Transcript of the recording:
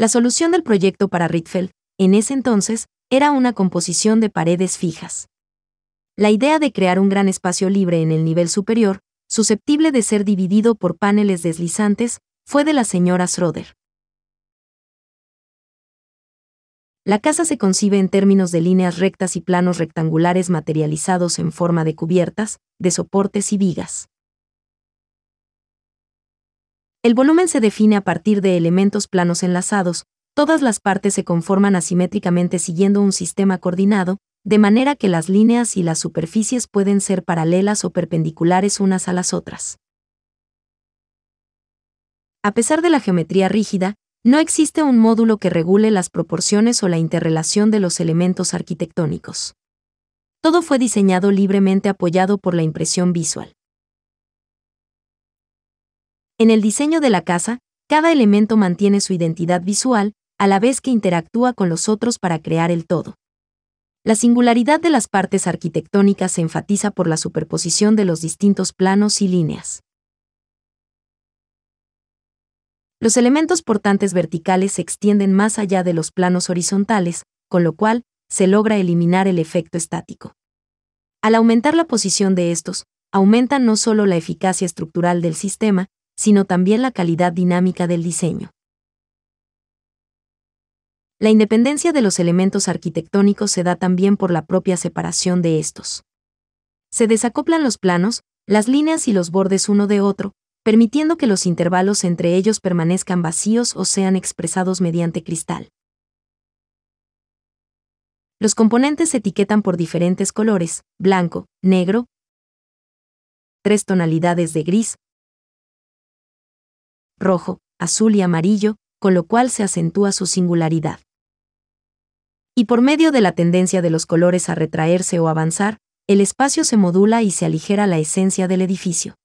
La solución del proyecto para Ritfeld, en ese entonces, era una composición de paredes fijas. La idea de crear un gran espacio libre en el nivel superior, susceptible de ser dividido por paneles deslizantes, fue de la señora Schroeder. La casa se concibe en términos de líneas rectas y planos rectangulares materializados en forma de cubiertas, de soportes y vigas. El volumen se define a partir de elementos planos enlazados, todas las partes se conforman asimétricamente siguiendo un sistema coordinado, de manera que las líneas y las superficies pueden ser paralelas o perpendiculares unas a las otras. A pesar de la geometría rígida, no existe un módulo que regule las proporciones o la interrelación de los elementos arquitectónicos. Todo fue diseñado libremente apoyado por la impresión visual. En el diseño de la casa, cada elemento mantiene su identidad visual, a la vez que interactúa con los otros para crear el todo. La singularidad de las partes arquitectónicas se enfatiza por la superposición de los distintos planos y líneas. Los elementos portantes verticales se extienden más allá de los planos horizontales, con lo cual, se logra eliminar el efecto estático. Al aumentar la posición de estos, aumenta no solo la eficacia estructural del sistema, sino también la calidad dinámica del diseño. La independencia de los elementos arquitectónicos se da también por la propia separación de estos. Se desacoplan los planos, las líneas y los bordes uno de otro, permitiendo que los intervalos entre ellos permanezcan vacíos o sean expresados mediante cristal. Los componentes se etiquetan por diferentes colores, blanco, negro, tres tonalidades de gris, rojo, azul y amarillo, con lo cual se acentúa su singularidad. Y por medio de la tendencia de los colores a retraerse o avanzar, el espacio se modula y se aligera la esencia del edificio.